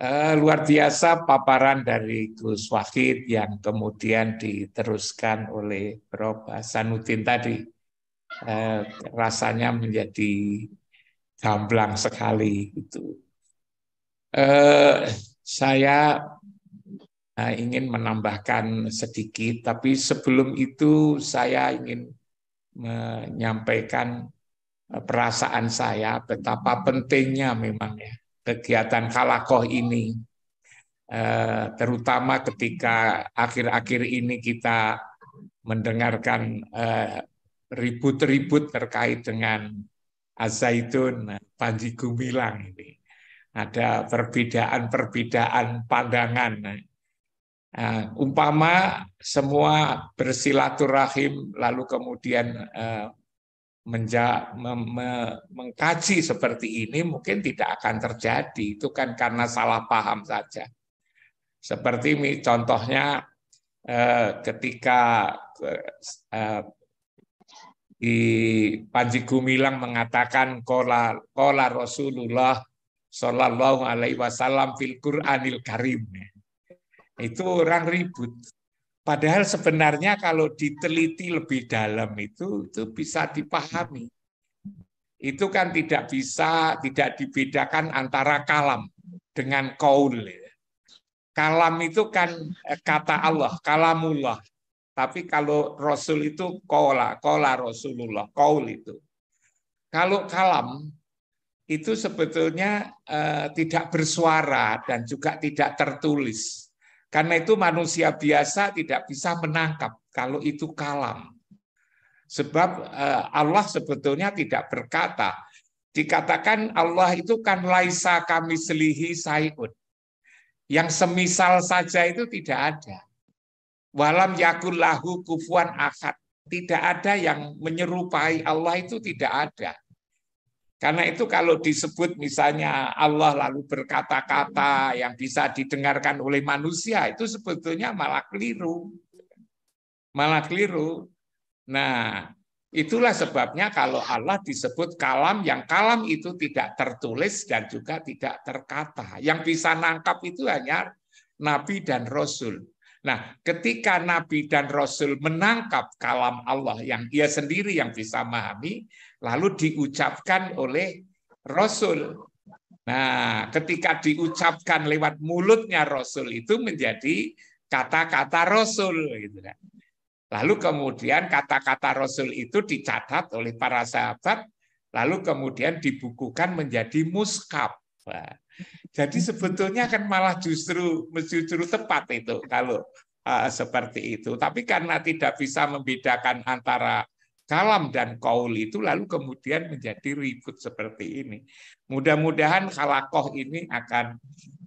eh, luar biasa paparan dari Gus Wahid yang kemudian diteruskan oleh Prof. Sanutin tadi. Eh, rasanya menjadi gamblang sekali itu. Eh, saya eh, ingin menambahkan sedikit, tapi sebelum itu saya ingin menyampaikan eh, perasaan saya betapa pentingnya memang ya kegiatan kalakoh ini. Eh, terutama ketika akhir-akhir ini kita mendengarkan eh, ribut-ribut terkait dengan Azaitun Panji Gumilang ini. Ada perbedaan-perbedaan pandangan. Uh, umpama semua bersilaturahim lalu kemudian menja, me, me, mengkaji seperti ini mungkin tidak akan terjadi. Itu kan karena salah paham saja. Seperti contohnya eh, ketika eh, eh, di Panji Gumilang mengatakan kola, kola Rasulullah Shallallahu Alaihi Wasallam fil Quranil Karim. Itu orang ribut. Padahal sebenarnya kalau diteliti lebih dalam itu itu bisa dipahami. Itu kan tidak bisa tidak dibedakan antara kalam dengan kaul. Ya. Kalam itu kan eh, kata Allah, kalamullah. Tapi kalau Rasul itu kola, kola Rasulullah, kaul itu. Kalau kalam itu sebetulnya eh, tidak bersuara dan juga tidak tertulis karena itu manusia biasa tidak bisa menangkap kalau itu kalam. Sebab eh, Allah sebetulnya tidak berkata. Dikatakan Allah itu kan laisa kami selihi sayun. Yang semisal saja itu tidak ada. Walam yakul lahu kufuan akad. Tidak ada yang menyerupai Allah itu tidak ada. Karena itu kalau disebut misalnya Allah lalu berkata-kata yang bisa didengarkan oleh manusia itu sebetulnya malah keliru. Malah keliru. Nah, itulah sebabnya kalau Allah disebut kalam yang kalam itu tidak tertulis dan juga tidak terkata. Yang bisa nangkap itu hanya nabi dan rasul. Nah, ketika Nabi dan Rasul menangkap kalam Allah yang ia sendiri yang bisa memahami, lalu diucapkan oleh Rasul. Nah, ketika diucapkan lewat mulutnya Rasul itu menjadi kata-kata Rasul. Gitu kan. Lalu kemudian kata-kata Rasul itu dicatat oleh para sahabat, lalu kemudian dibukukan menjadi muskab. Wah. Jadi sebetulnya kan malah justru justru tepat itu kalau uh, seperti itu. Tapi karena tidak bisa membedakan antara kalam dan kaul itu lalu kemudian menjadi ribut seperti ini. Mudah-mudahan kalakoh ini akan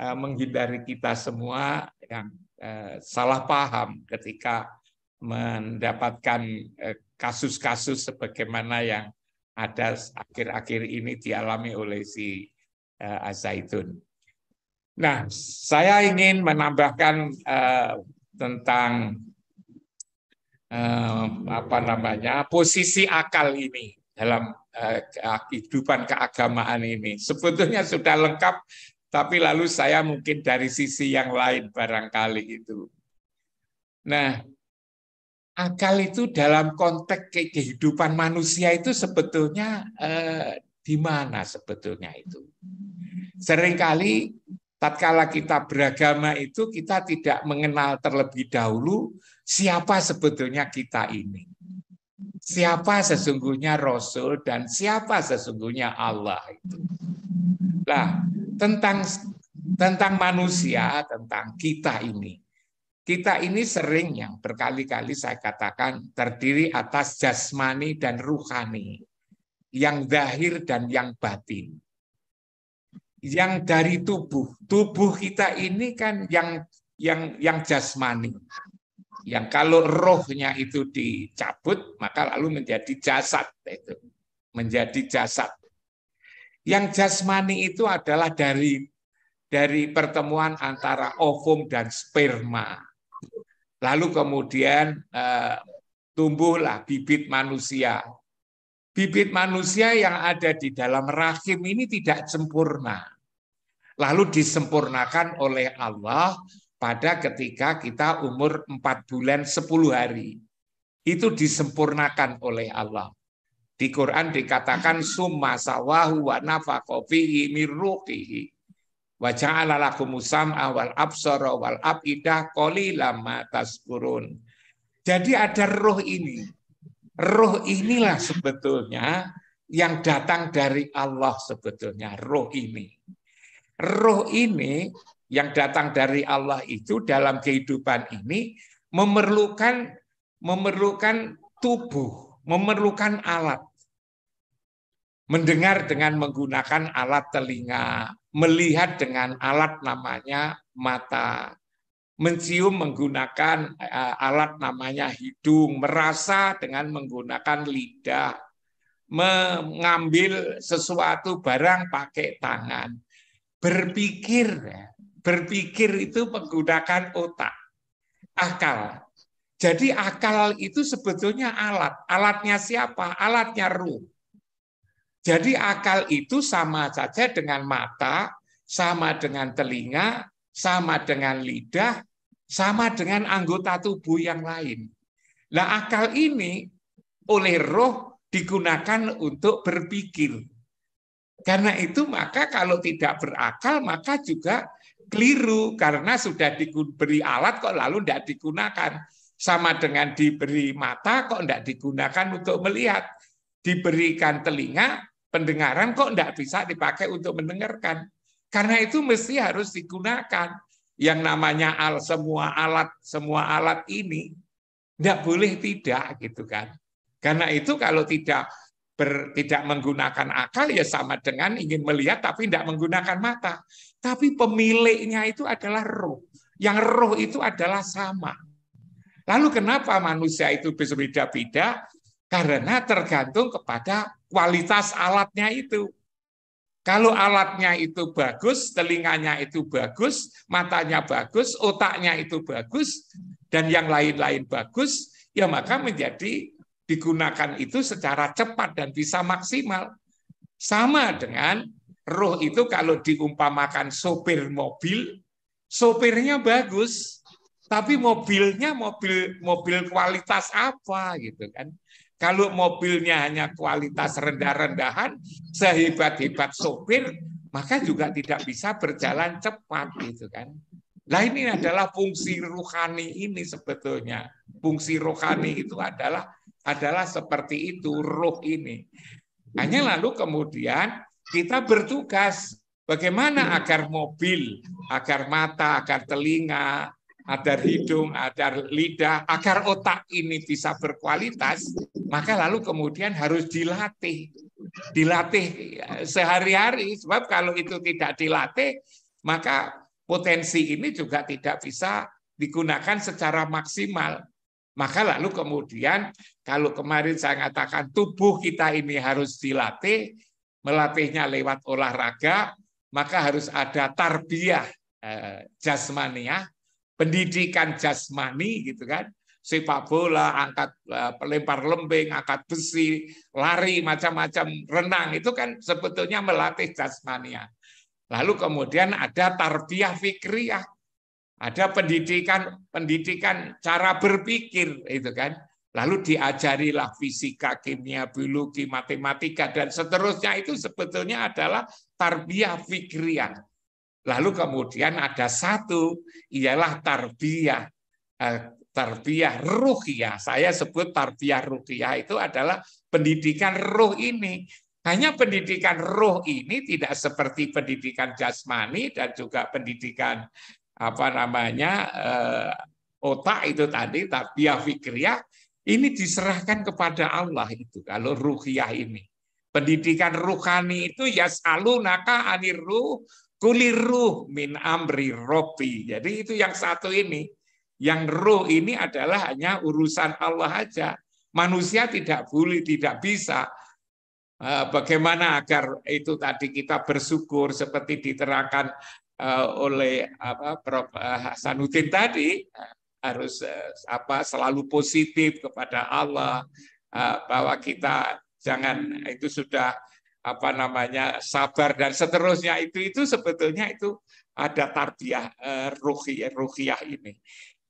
uh, menghindari kita semua yang uh, salah paham ketika mendapatkan kasus-kasus uh, sebagaimana yang ada akhir-akhir ini dialami oleh si uh, eh, zaitun Nah, saya ingin menambahkan uh, tentang uh, apa namanya posisi akal ini dalam uh, kehidupan keagamaan ini. Sebetulnya sudah lengkap, tapi lalu saya mungkin dari sisi yang lain barangkali itu. Nah, akal itu dalam konteks kehidupan manusia itu sebetulnya uh, di mana sebetulnya itu? Seringkali tatkala kita beragama itu kita tidak mengenal terlebih dahulu siapa sebetulnya kita ini. Siapa sesungguhnya Rasul dan siapa sesungguhnya Allah itu. Lah, tentang tentang manusia, tentang kita ini. Kita ini sering yang berkali-kali saya katakan terdiri atas jasmani dan ruhani yang zahir dan yang batin. Yang dari tubuh, tubuh kita ini kan yang yang yang jasmani. Yang kalau rohnya itu dicabut, maka lalu menjadi jasad itu. Menjadi jasad. Yang jasmani itu adalah dari dari pertemuan antara ovum dan sperma. Lalu kemudian eh, tumbuhlah bibit manusia bibit manusia yang ada di dalam rahim ini tidak sempurna. Lalu disempurnakan oleh Allah pada ketika kita umur 4 bulan 10 hari. Itu disempurnakan oleh Allah. Di Quran dikatakan summa sawahu wa min mirruqihi. Wa ja'ala lakumusam awal absara wal afidah qalilam taskurun. Jadi ada roh ini Roh inilah sebetulnya yang datang dari Allah sebetulnya, roh ini. Roh ini yang datang dari Allah itu dalam kehidupan ini memerlukan memerlukan tubuh, memerlukan alat. Mendengar dengan menggunakan alat telinga, melihat dengan alat namanya mata, mencium menggunakan eh, alat namanya hidung, merasa dengan menggunakan lidah, mengambil sesuatu barang pakai tangan, berpikir, ya, berpikir itu menggunakan otak, akal. Jadi akal itu sebetulnya alat. Alatnya siapa? Alatnya ruh. Jadi akal itu sama saja dengan mata, sama dengan telinga, sama dengan lidah, sama dengan anggota tubuh yang lain. Nah, akal ini oleh roh digunakan untuk berpikir. Karena itu maka kalau tidak berakal maka juga keliru karena sudah diberi alat kok lalu tidak digunakan. Sama dengan diberi mata kok tidak digunakan untuk melihat. Diberikan telinga, pendengaran kok tidak bisa dipakai untuk mendengarkan. Karena itu mesti harus digunakan. Yang namanya al semua alat semua alat ini tidak boleh tidak gitu kan. Karena itu kalau tidak ber, tidak menggunakan akal ya sama dengan ingin melihat tapi tidak menggunakan mata. Tapi pemiliknya itu adalah roh. Yang roh itu adalah sama. Lalu kenapa manusia itu bisa beda beda Karena tergantung kepada kualitas alatnya itu. Kalau alatnya itu bagus, telinganya itu bagus, matanya bagus, otaknya itu bagus, dan yang lain-lain bagus, ya maka menjadi digunakan itu secara cepat dan bisa maksimal. Sama dengan roh itu kalau diumpamakan sopir mobil, sopirnya bagus, tapi mobilnya mobil mobil kualitas apa gitu kan? Kalau mobilnya hanya kualitas rendah-rendahan, sehebat-hebat sopir, maka juga tidak bisa berjalan cepat gitu kan. Nah ini adalah fungsi rohani ini sebetulnya. Fungsi rohani itu adalah adalah seperti itu roh ini. Hanya lalu kemudian kita bertugas bagaimana agar mobil, agar mata, agar telinga, agar hidung, agar lidah, agar otak ini bisa berkualitas, maka lalu kemudian harus dilatih. Dilatih eh, sehari-hari, sebab kalau itu tidak dilatih, maka potensi ini juga tidak bisa digunakan secara maksimal. Maka lalu kemudian kalau kemarin saya katakan tubuh kita ini harus dilatih, melatihnya lewat olahraga, maka harus ada tarbiyah eh, jasmaniah pendidikan jasmani gitu kan sepak bola, angkat e, lempar lembing, angkat besi, lari macam-macam, renang itu kan sebetulnya melatih jasmania. Lalu kemudian ada tarbiyah fikriyah, ada pendidikan pendidikan cara berpikir itu kan. Lalu diajarilah fisika, kimia, biologi, matematika dan seterusnya itu sebetulnya adalah tarbiyah fikriyah. Lalu kemudian ada satu, ialah tarbiyah. Eh, tarbiyah ruhiyah. Saya sebut tarbiyah ruhiyah itu adalah pendidikan ruh ini. Hanya pendidikan ruh ini tidak seperti pendidikan jasmani dan juga pendidikan apa namanya eh, otak itu tadi tarbiyah fikriyah ini diserahkan kepada Allah itu kalau ruhiyah ini. Pendidikan ruhani itu ya selalu naka aniru Kuliru min amri robi. Jadi itu yang satu ini. Yang ruh ini adalah hanya urusan Allah aja. Manusia tidak boleh, tidak bisa. Eh, bagaimana agar itu tadi kita bersyukur seperti diterangkan eh, oleh apa, Prof. Eh, Hasanuddin tadi harus apa selalu positif kepada Allah bahwa kita jangan itu sudah apa namanya sabar dan seterusnya itu itu sebetulnya itu ada tarbiyah eh, ruhi ruhiyah, ini.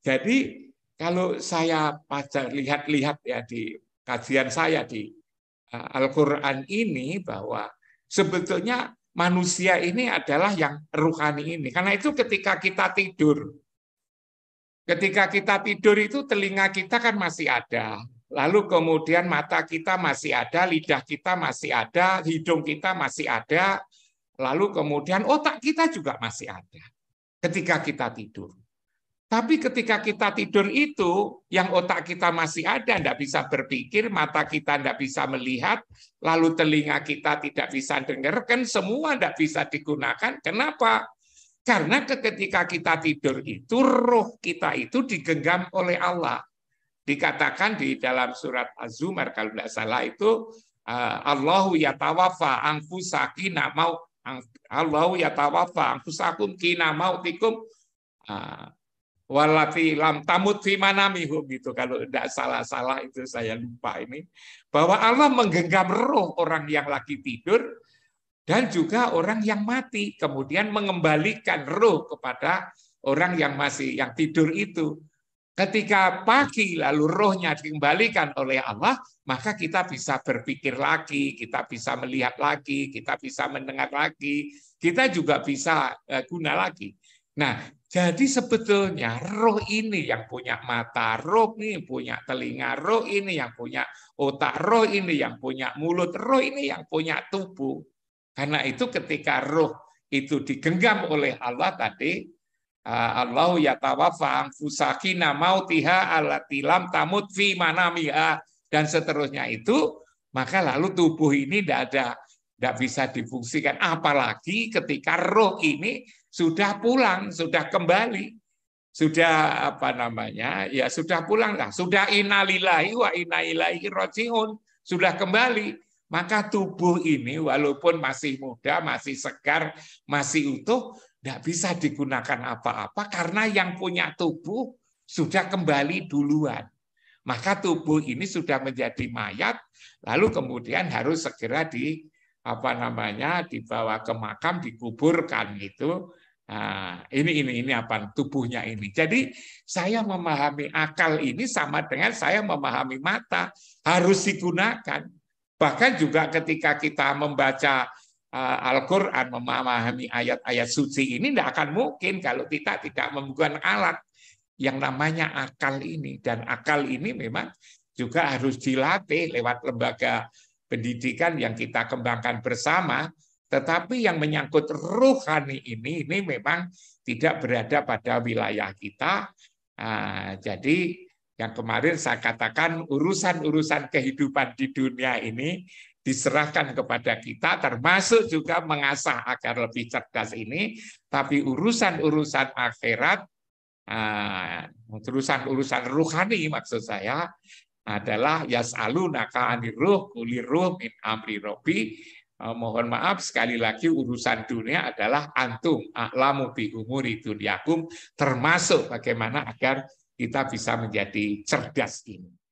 Jadi kalau saya baca lihat-lihat ya di kajian saya di eh, Al-Qur'an ini bahwa sebetulnya manusia ini adalah yang ruhani ini. Karena itu ketika kita tidur ketika kita tidur itu telinga kita kan masih ada Lalu kemudian mata kita masih ada, lidah kita masih ada, hidung kita masih ada, lalu kemudian otak kita juga masih ada ketika kita tidur. Tapi ketika kita tidur itu, yang otak kita masih ada, tidak bisa berpikir, mata kita tidak bisa melihat, lalu telinga kita tidak bisa dengar, kan semua tidak bisa digunakan. Kenapa? Karena ketika kita tidur itu, roh kita itu digenggam oleh Allah dikatakan di dalam surat Az-Zumar kalau tidak salah itu eh, Allahu yatawafa angfusakina mau Allahu yatawafa angfusakum kina mautikum eh, walati lam tamut fi manamihum gitu kalau tidak salah-salah itu saya lupa ini bahwa Allah menggenggam roh orang yang lagi tidur dan juga orang yang mati kemudian mengembalikan roh kepada orang yang masih yang tidur itu Ketika pagi lalu rohnya dikembalikan oleh Allah, maka kita bisa berpikir lagi, kita bisa melihat lagi, kita bisa mendengar lagi, kita juga bisa eh, guna lagi. Nah, jadi sebetulnya roh ini yang punya mata, roh ini yang punya telinga, roh ini yang punya otak, roh ini yang punya mulut, roh ini yang punya tubuh. Karena itu ketika roh itu digenggam oleh Allah tadi, Ah, Allah ya tawafa fusakina mautiha alatilam tamut fi manamiha dan seterusnya itu maka lalu tubuh ini tidak ada tidak bisa difungsikan apalagi ketika roh ini sudah pulang sudah kembali sudah apa namanya ya sudah pulang lah sudah inalillahi wa inna ilaihi sudah kembali maka tubuh ini walaupun masih muda, masih segar, masih utuh, tidak bisa digunakan apa-apa karena yang punya tubuh sudah kembali duluan. Maka tubuh ini sudah menjadi mayat, lalu kemudian harus segera di apa namanya dibawa ke makam dikuburkan itu Nah, ini ini ini apa tubuhnya ini. Jadi saya memahami akal ini sama dengan saya memahami mata harus digunakan. Bahkan juga ketika kita membaca Eh, Al-Quran, memahami ayat-ayat suci ini tidak akan mungkin kalau kita tidak membuat alat yang namanya akal ini. Dan akal ini memang juga harus dilatih lewat lembaga pendidikan yang kita kembangkan bersama, tetapi yang menyangkut ruhani ini, ini memang tidak berada pada wilayah kita. Eh, jadi yang kemarin saya katakan urusan-urusan kehidupan di dunia ini diserahkan kepada kita, termasuk juga mengasah agar lebih cerdas ini. Tapi urusan-urusan akhirat, ah, urusan-urusan ruhani maksud saya, adalah yas'alu naka ruh kuliruh min amri robi ah, mohon maaf sekali lagi urusan dunia adalah antum a'lamu bi umuri dunyakum termasuk bagaimana agar kita bisa menjadi cerdas ini.